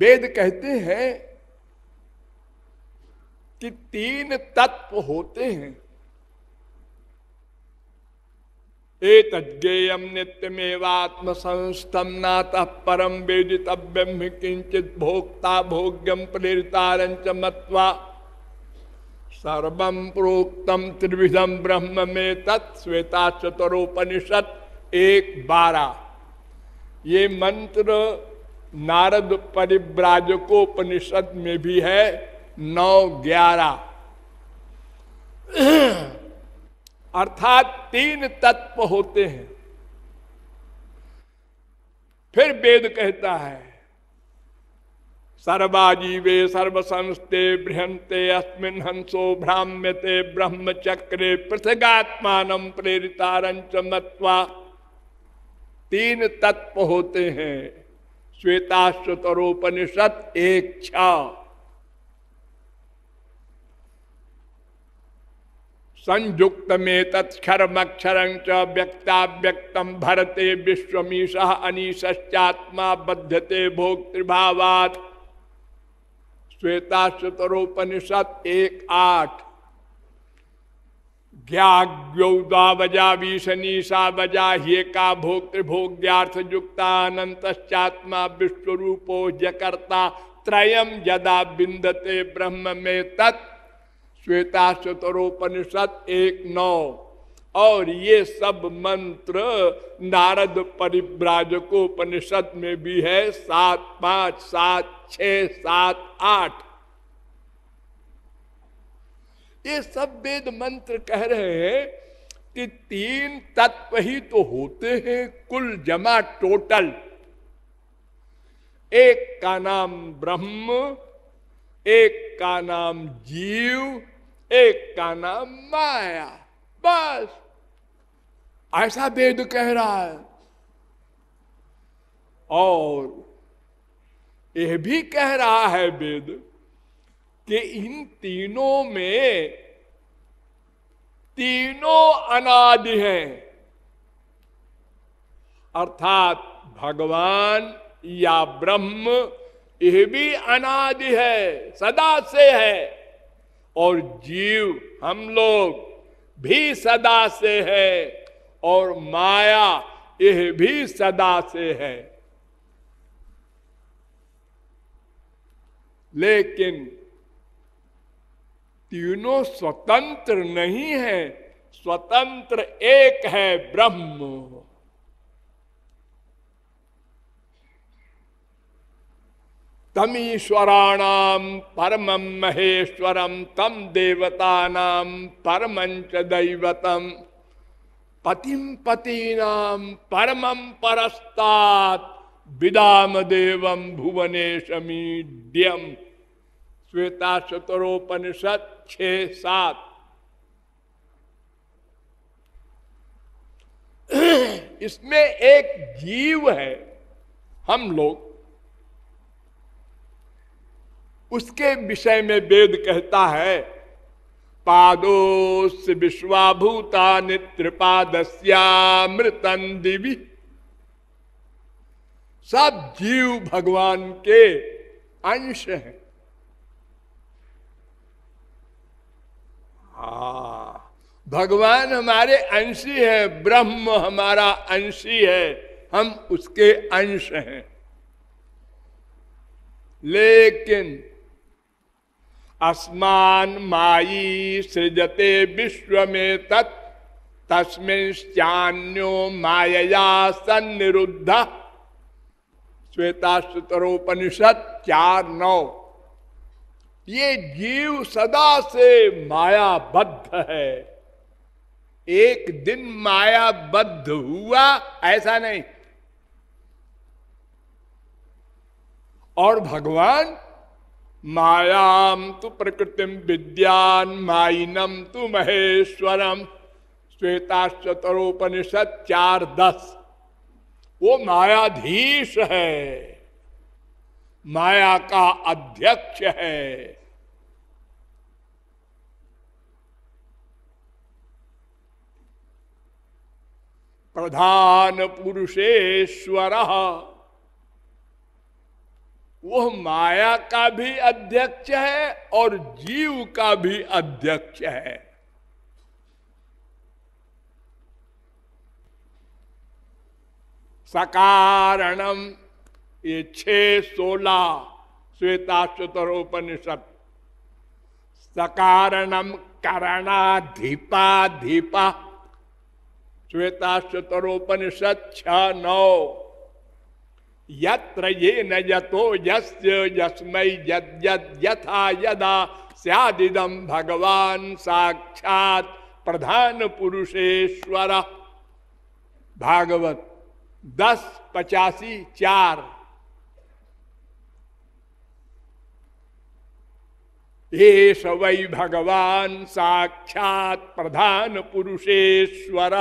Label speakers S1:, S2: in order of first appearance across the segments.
S1: वेद कहते हैं कि तीन तत्व होते हैं ए तज्ञेयम नित्यमेवात्म संस्तम नात परम वेदितव्यम किंचित भोक्ता भोग्यम प्रेरितारंच मत्वा सर्व प्रोक्तम त्रिविधम ब्रह्म में तत्श्वेता चतरोपनिषद एक बारह ये मंत्र नारद परिव्राजकोपनिषद में भी है नौ ग्यारह अर्थात तीन तत्व होते हैं फिर वेद कहता है सर्वाजीवे सर्वसंस्ते बृहंते अस्मिन हंसो भ्राम्यते ब्रह्मचक्रे पृथगात्मान प्रेरितारंच मत्वा तीन तत्व होते हैं श्वेताश्वतरोपनिषद एक छ संयुक्त में व्यक्ता व्यक्त भरते विश्वमीश अनीश्चात्मा बद्धते भोक्तृभावात श्वेताश्वतरोपनिषद एक आठ ज्ञाग्यौदा बजा भीषणीषा बजा का अनंतश्चात्मा विश्व रूपो जकर्ता त्रय यदा बिंदते ब्रह्म में तत् श्वेता चतरोपनिषद एक नौ और ये सब मंत्र नारद परिव्राजकोपनिषद में भी है सात पांच सात छ सात आठ ये सब वेद मंत्र कह रहे हैं कि तीन तत्व ही तो होते हैं कुल जमा टोटल एक का नाम ब्रह्म एक का नाम जीव एक का नाम माया बस ऐसा वेद कह रहा है और यह भी कह रहा है वेद कि इन तीनों में तीनों अनाद हैं अर्थात भगवान या ब्रह्म यह भी अनाद है सदा से है और जीव हम लोग भी सदा से है और माया यह भी सदा से है लेकिन तीनों स्वतंत्र नहीं है स्वतंत्र एक है ब्रह्म तमीश्वराणाम परम महेश्वरम तम देवता परमं च दैवतम पतिम पतीनाम परमं परस्तात् विदाम देवम भुवनेशमीड्यम श्वेता शतरोपनिषद छ सात इसमें एक जीव है हम लोग उसके विषय में वेद कहता है पादोस विश्वाभूता नित्रपादस्यामृतन दिवी सब जीव भगवान के अंश हैं आ, भगवान हमारे अंशी है ब्रह्म हमारा अंशी है हम उसके अंश हैं लेकिन आसमान माई सृजते विश्व में तत् तस्मिन्न्यो मायया श्वेता श्वेताश्तरोपनिषद चार नौ ये जीव सदा से मायाबद्ध है एक दिन मायाबद्ध हुआ ऐसा नहीं और भगवान मायाम तु प्रकृतिम विद्यान माइनम तु महेश्वरम श्वेता चतरोपनिषद चार दस वो मायाधीश है माया का अध्यक्ष है प्रधान पुरुषेश्वर वह माया का भी अध्यक्ष है और जीव का भी अध्यक्ष है सकारणम ये छह सोलह श्वेताश्वतरोपनिषद सकारणम धीपा करणाधिपाधिपा श्वेताश्वतरोपनिषद छ नौ यत्र ये न यतो यस्य यस्मै यद यद यथा यदा स्यादिदम भगवान साक्षात प्रधान पुरुषेश्वर भागवत दस पचासी चार हे सवै भगवान साक्षात प्रधान पुरुषेश्वर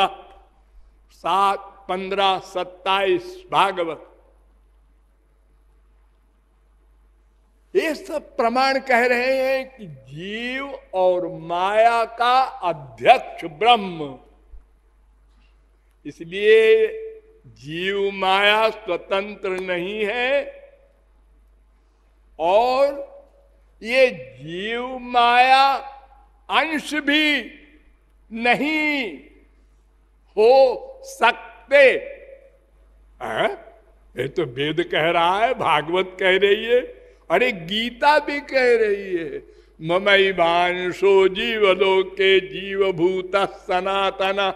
S1: सात पंद्रह सत्ताईस भागवत ये सब प्रमाण कह रहे हैं कि जीव और माया का अध्यक्ष ब्रह्म इसलिए जीव माया स्वतंत्र नहीं है और ये जीव माया अंश भी नहीं हो सकते आ? ये तो वेद कह रहा है भागवत कह रही है अरे गीता भी कह रही है ममई बांशो जीव भूत सनातना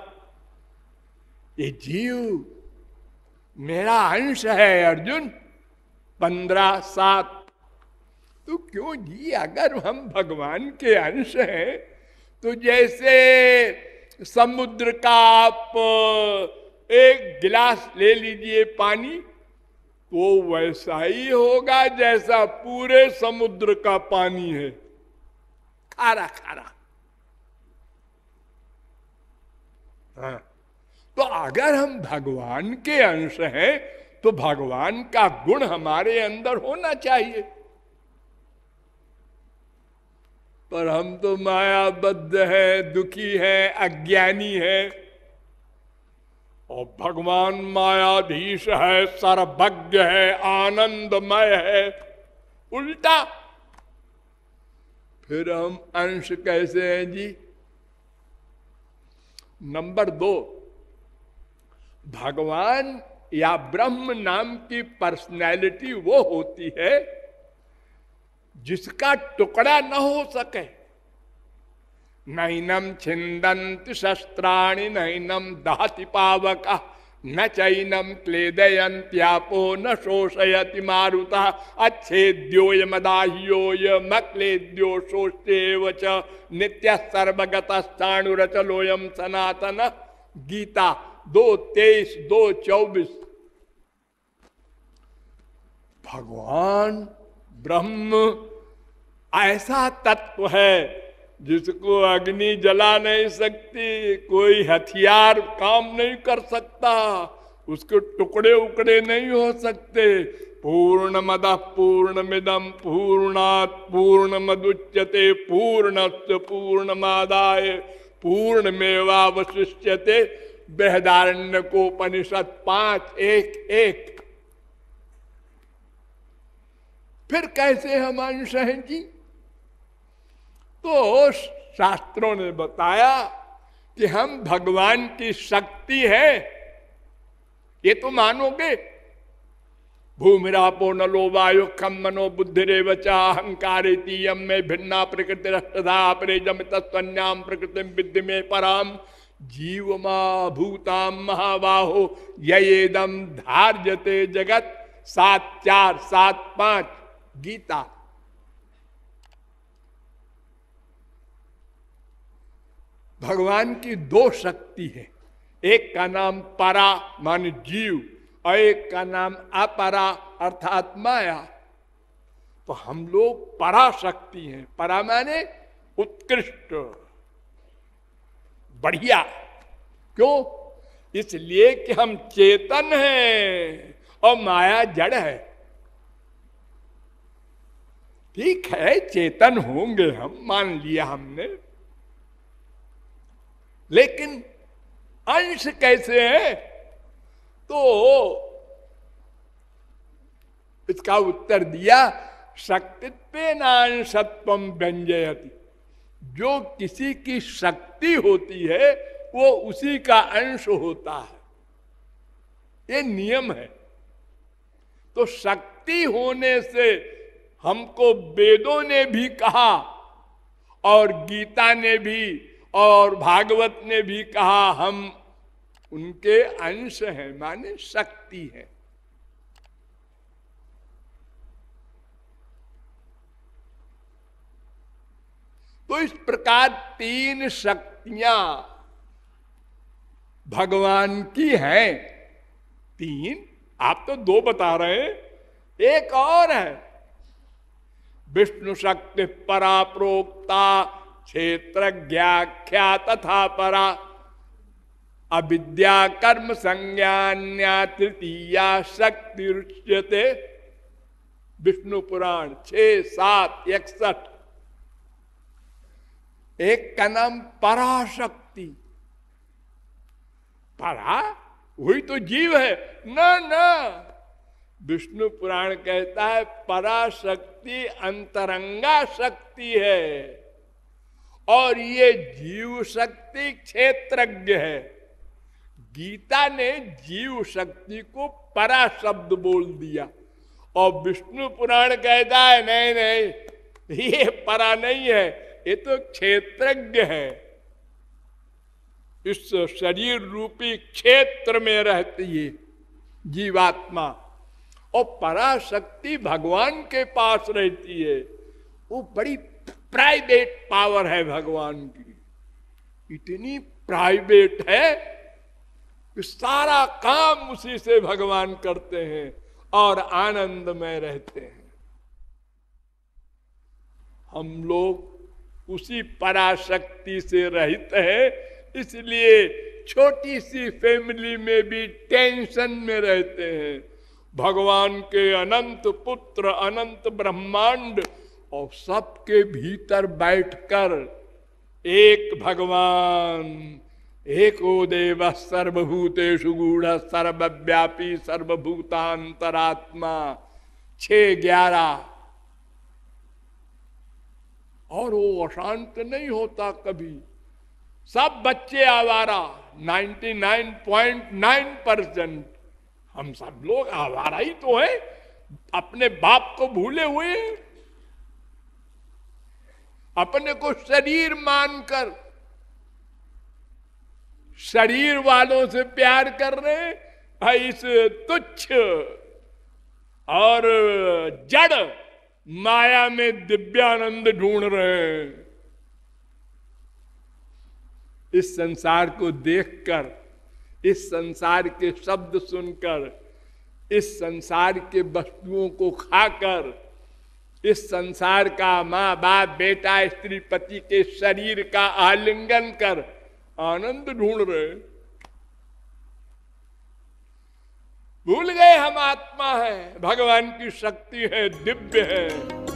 S1: ये जीव मेरा अंश है अर्जुन पंद्रह सात तो क्यों जी अगर हम भगवान के अंश हैं तो जैसे समुद्र का आप एक गिलास ले लीजिए पानी तो वैसा ही होगा जैसा पूरे समुद्र का पानी है खारा खारा हाँ तो अगर हम भगवान के अंश हैं तो भगवान का गुण हमारे अंदर होना चाहिए पर हम तो मायाबद्ध है दुखी है अज्ञानी है और भगवान मायाधीश है सर्वज्ञ है आनंदमय है उल्टा फिर हम अंश कैसे हैं जी नंबर दो भगवान या ब्रह्म नाम की पर्सनैलिटी वो होती है जिसका टुकड़ा न हो सके नैनम छिंदंत शस्त्राणी नैनम दहति पावका न चैनम क्लेदयंत्यापो न शोषयति मारुता अच्छेद्यो यमदाह्यो यमक्लेद्यो शोषेव च नित्य सर्वगतस्थाणुरचलोयम सनातन गीता दो तेईस दो चौबीस भगवान ब्रह्म ऐसा तत्व है जिसको अग्नि जला नहीं सकती कोई हथियार काम नहीं कर सकता उसके टुकड़े उकड़े नहीं हो सकते पूर्ण मद पूर्ण मिदम पूर्णात पूर्ण मदुच्यते पूर्ण पूर्ण मादाय पूर्ण मेवा वशिष्यते बेहदारण्य को उपनिषद पांच एक एक फिर कैसे हम अंश हैं जी तो शास्त्रों ने बताया कि हम भगवान की शक्ति है ये तो मानोगे भूमिरापो नलो वायु खम मनो रे वचा अहंकार में भिन्ना प्रकृति रक्तधा अपरे प्रकृति विद्य में पराम जीवमा भूताम महाबाहो येदम धार्यते जगत सात चार सात पांच गीता भगवान की दो शक्ति है एक का नाम परा मान जीव और एक का नाम अपरा अर्थात माया तो हम लोग पराशक्ति हैं परा माने उत्कृष्ट बढ़िया क्यों इसलिए कि हम चेतन हैं और माया जड़ है ठीक है चेतन होंगे हम मान लिया हमने लेकिन अंश कैसे है तो इसका उत्तर दिया शक्तित्व नंशत्व व्यंजयती जो किसी की शक्ति होती है वो उसी का अंश होता है ये नियम है तो शक्ति होने से हमको वेदों ने भी कहा और गीता ने भी और भागवत ने भी कहा हम उनके अंश हैं माने शक्ति है तो इस प्रकार तीन शक्तियां भगवान की हैं तीन आप तो दो बता रहे हैं एक और है विष्णु शक्ति पराप्रोक्ता ज्ञाख्या तथा परा अविद्या कर्म संज्ञान्या तृतीया शक्ति रुच्यते विष्णु पुराण छ सात इकसठ एक का नाम पराशक्ति परा वही तो जीव है ना ना विष्णु पुराण कहता है पराशक्ति अंतरंगा शक्ति है और ये जीव शक्ति क्षेत्रज्ञ है गीता ने जीव शक्ति को परा शब्द बोल दिया और विष्णु पुराण कहता है नहीं नहीं ये परा नहीं है ये तो क्षेत्रज्ञ है इस शरीर रूपी क्षेत्र में रहती है जीवात्मा और पराशक्ति भगवान के पास रहती है वो बड़ी प्राइवेट पावर है भगवान की इतनी प्राइवेट है कि सारा काम उसी से भगवान करते हैं और आनंद में रहते हैं हम लोग उसी पराशक्ति से रहित है इसलिए छोटी सी फैमिली में भी टेंशन में रहते हैं भगवान के अनंत पुत्र अनंत ब्रह्मांड और सबके भीतर बैठकर एक भगवान एक ओ देव सर्वभूतेषु गूढ़ सर्वव्यापी सर्वभूतांतरात्मा छ ग्यारह और वो अशांत नहीं होता कभी सब बच्चे आवारा 99.9 परसेंट हम सब लोग आवारा ही तो हैं अपने बाप को भूले हुए हैं अपने को शरीर मानकर शरीर वालों से प्यार कर रहे इस तुच्छ और जड़ माया में दिव्यानंद ढूंढ रहे हैं इस संसार को देखकर इस संसार के शब्द सुनकर इस संसार के वस्तुओं को खाकर इस संसार का माँ बाप बेटा स्त्री पति के शरीर का आलिंगन कर आनंद ढूंढ रहे भूल गए हम आत्मा है भगवान की शक्ति है दिव्य है